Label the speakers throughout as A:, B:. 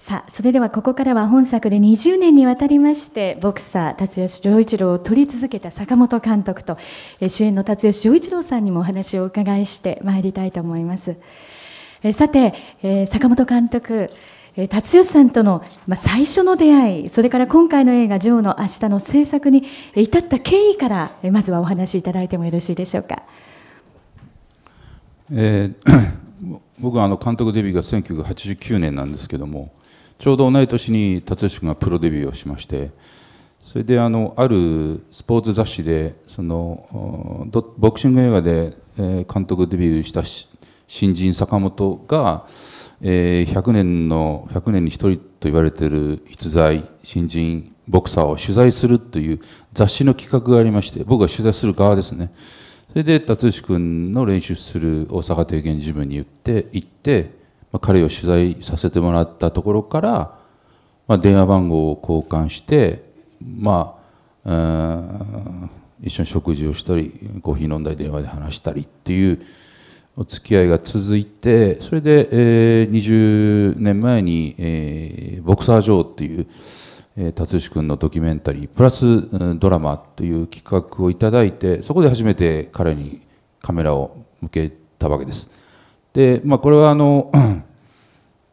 A: さあそれではここからは本作で20年にわたりましてボクサー辰吉良一郎を撮り続けた坂本監督と主演の辰吉良一郎さんにもお話をお伺いしてまいりたいと思いますさて坂本監督辰吉さんとの最初の出会いそれから今回の映画「ジョーの明日の制作に至った経緯からまずはお話しいただいてもよろしいでしょうか、
B: えー、僕はあの監督デビューが1989年なんですけどもちょうど同い年に辰吉君がプロデビューをしましてそれであのあるスポーツ雑誌でそのボクシング映画で監督デビューした新人坂本が、え100年の100年に1人と言われている逸材新人ボクサーを取材するという雑誌の企画がありまして僕が取材する側ですねそれで辰吉君の練習する大阪庭園ジムに行って行ってまあ、彼を取材させてもらったところから、まあ、電話番号を交換して、まあ、一緒に食事をしたりコーヒー飲んだり電話で話したりっていうお付き合いが続いてそれで、えー、20年前に、えー「ボクサー・ジョー」っていう、辰吉君のドキュメンタリープラスドラマという企画をいただいてそこで初めて彼にカメラを向けたわけです。でまあ、これはあの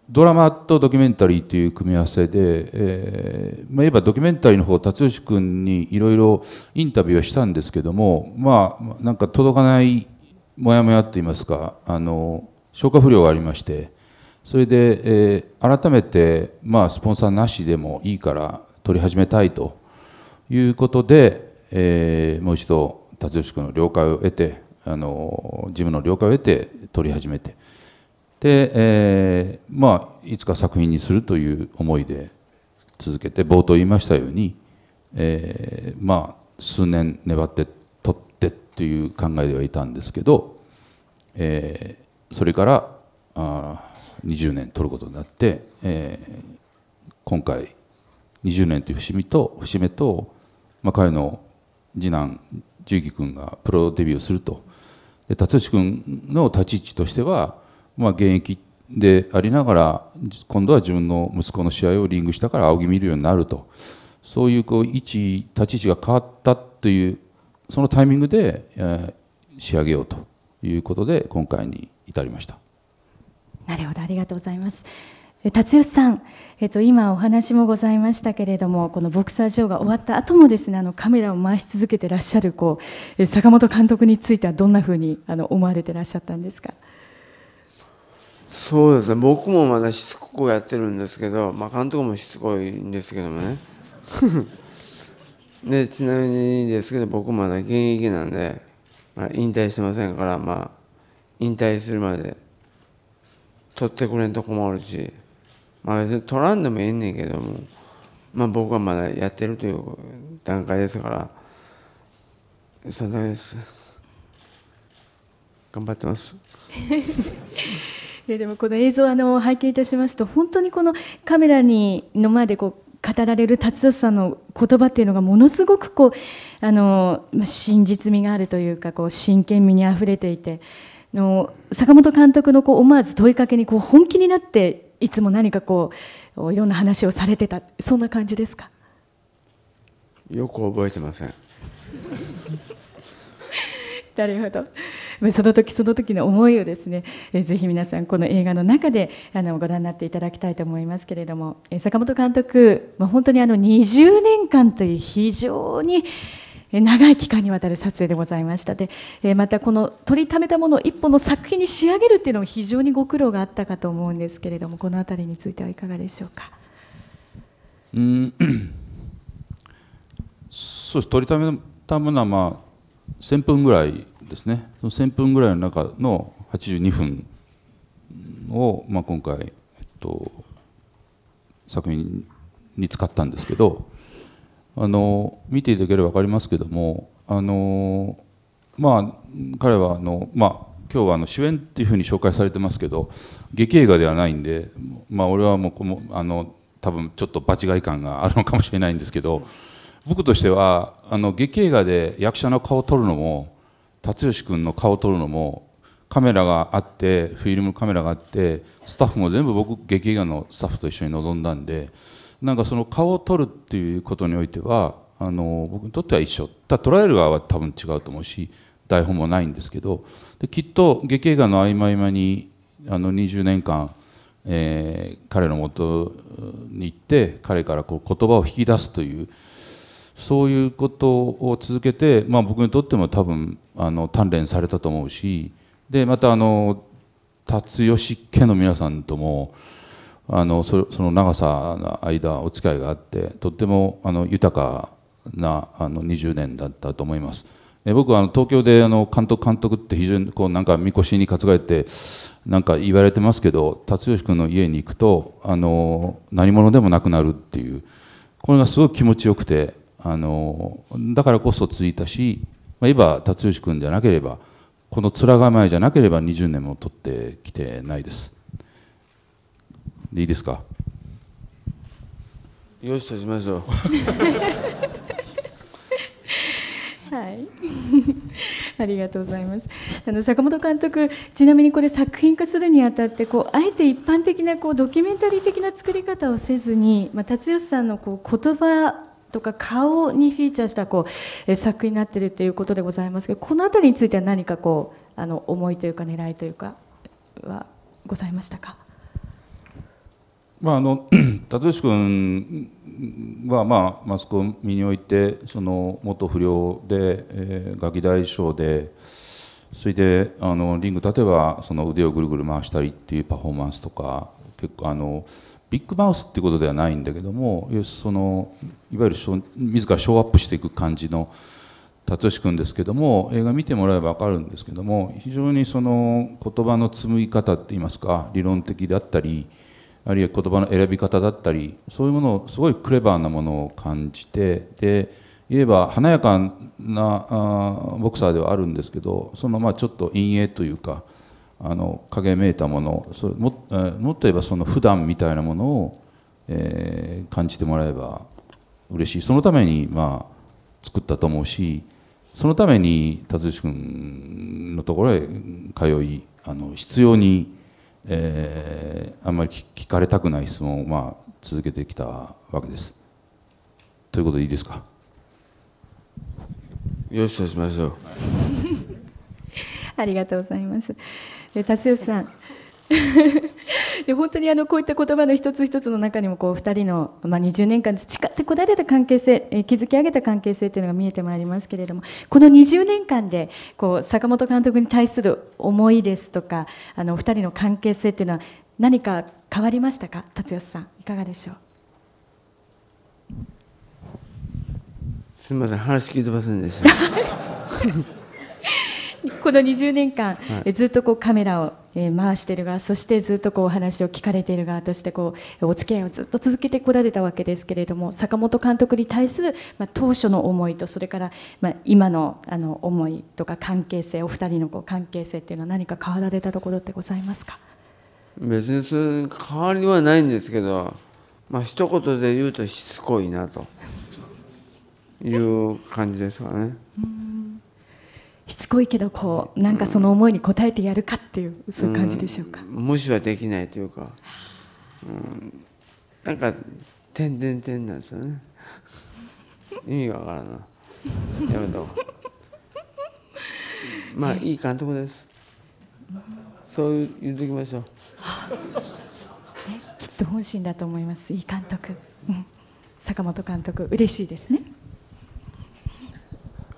B: ドラマとドキュメンタリーという組み合わせで、えーまあ、言えばドキュメンタリーの方辰吉君にいろいろインタビューをしたんですけどもまあなんか届かないモヤモヤといいますかあの消化不良がありましてそれで、えー、改めて、まあ、スポンサーなしでもいいから取り始めたいということで、えー、もう一度辰吉君の了解を得てあの自分の了解を得て取り始めてで、えー、まあいつか作品にするという思いで続けて冒頭言いましたように、えー、まあ数年粘って撮ってっていう考えではいたんですけど、えー、それからあ20年撮ることになって、えー、今回20年という節目と節目と、まあ、彼の次男重く君がプロデビューするとで辰吉君の立ち位置としてはまあ、現役でありながら今度は自分の息子の試合をリングしたから仰ぎ見るようになるとそういうこう位置立ち位置が変わったというそのタイミングで、えー、仕上げようということで今回に至りました。
A: なるほどありがとうございます。辰吉さん、えっと、今お話もございましたけれどもこのボクサーーが終わった後もですねあのカメラを回し続けてらっしゃるこう坂本監督についてはどんなふうにあの思われてらっしゃったんですか。
C: そうですね僕もまだしつこくやってるんですけど、まあ、監督もしつこいんですけどもね でちなみにですけど僕まだ現役なんで、まあ、引退してませんからまあ引退するまで取ってくれんと困るしまあ別に取らんでもええんねんけどもまあ僕はまだやってるという段階ですからそんなです頑張ってます
A: いやでもこの映像あの拝見いたしますと本当にこのカメラにの前でこう語られる達夫さんの言葉っていうのがものすごくこうあの、真実味があるというかこう真剣味にあふれていての坂本監督のこう思わず問いかけにこう本気になっていつも何かこういろんな話をされてたそんな感じですか
C: よく覚えてません。
A: なるほど。その時その時の思いをですね、えー、ぜひ皆さんこの映画の中であのご覧になっていただきたいと思いますけれども、え坂本監督、まあ、本当にあの20年間という非常に長い期間にわたる撮影でございましたでまたこの取りためたものを一本の作品に仕上げるっていうのも非常にご苦労があったかと思うんですけれどもこの辺りについてはいかがでしょうか。
B: うんそう取りためたものはまあ1000分ぐらいですねその1000分ぐらいの中の82分を、まあ、今回、えっと、作品に使ったんですけどあの見ていただければ分かりますけどもあのまあ彼はあのまあ今日はあの主演っていうふうに紹介されてますけど劇映画ではないんで、まあ、俺はもうこのあの多分ちょっと場違い感があるのかもしれないんですけど僕としてはあの劇映画で役者の顔を撮るのも辰吉君の顔を撮るのもカメラがあってフィルムカメラがあってスタッフも全部僕劇映画のスタッフと一緒に臨んだんでなんかその顔を撮るっていうことにおいてはあの僕にとっては一緒だ捉える側は多分違うと思うし台本もないんですけどできっと劇映画の合間合間にあの20年間、え彼のもとに行って彼からこう言葉を引き出すというそういうことを続けて、まあ、僕にとっても多分あの鍛錬されたと思うしでまたあの辰吉家の皆さんともあのその長さの間お付き合いがあってとってもあの豊かなあの20年だったと思います。え僕はあの東京であの監督監督って非常にこうなんかみこしに担がれてなんか言われてますけど辰吉君の家に行くとあの何者でもなくなるっていうこれがすごく気持ちよくてあのだからこそ続いたしまあ、今辰吉君じゃなければこの面構えじゃなければ20年も取ってきてないですでいいですか
C: よしとしましょう
A: はい ありがとうございますあの坂本監督ちなみにこれ作品化するにあたってこうあえて一般的なこうドキュメンタリー的な作り方をせずに、まあ、辰吉さんのこう言葉とか顔にフィーチャーしたこう作品になってるということでございますけどこの辺りについては何かこうあの思いというか狙いというかはございましたか、
B: まあ、あの立石君は、まあ、マスコミにおいてその元不良で、えー、ガキ大将でそれであのリング立てばその腕をぐるぐる回したりっていうパフォーマンスとか結構あのビッグマウスっていうことではないんだけどもそのいわゆる自らショーアップしていく感じの辰く君ですけども映画見てもらえば分かるんですけども非常にその言葉の紡ぎ方っていいますか理論的だったりあるいは言葉の選び方だったりそういうものをすごいクレバーなものを感じてで言えば華やかなボクサーではあるんですけどそのまあちょっと陰影というか。あの影めいたものそれももっと言えばその普段みたいなものを、えー、感じてもらえば嬉しいそのために、まあ、作ったと思うしそのために辰吉君のところへ通いあの必要に、えー、あんまり聞かれたくない質問を、まあ、続けてきたわけです。ということでいいですかよしとしましょう。はい
A: ありがとうございます。え達吉さん で本当にあのこういった言葉の一つ一つの中にもこう2人の、まあ、20年間培ってこられた関係性、え築き上げた関係性というのが見えてまいりますけれどもこの20年間でこう坂本監督に対する思いですとかあのお二人の関係性というのは何か変わりましたか達吉さんいかがでしょう
C: すみません話聞いてませんでした。
A: この20年間、はい、ずっとこうカメラを回している側そしてずっとこうお話を聞かれている側としてこうお付き合いをずっと続けてこられたわけですけれども坂本監督に対する、まあ、当初の思いとそれから、まあ、今のあの思いとか関係性お二人のこう関係性っていうのは何か変わられたところってございますか
C: 別にそれ変わりはないんですけど、まあ一言で言うとしつこいなという感じですかね。
A: うんつこいけどこうなんかその思いに応えてやるかっていう、うん、そういう感じでしょうか、
C: 無視はできないというか、うん、なんかんてん」なんですよね 意味がわからんなやめとまあいい監督です、うん、そう言っておきましょう、
A: きっと本心だと思いますいい監督、坂本監督嬉しいですね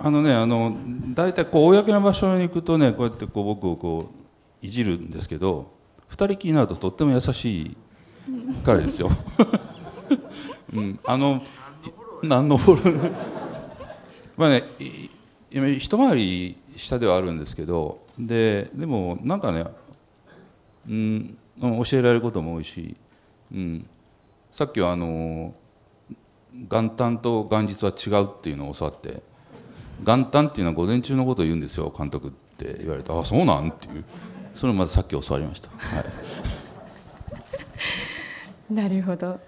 B: あのねあの大体こう公の場所に行くとねこうやってこう僕をこういじるんですけど2人きりになるととっても優しい彼ですよ。うん、あの何のフォローまあね一回り下ではあるんですけどででもなんかね、うん、教えられることも多いし、うん、さっきはあの元旦と元日は違うっていうのを教わって元旦っていうのは午前中のことを言うんですよ監督って言われてああそうなんっていうそれをまたさっき教わりました。はい なるほど。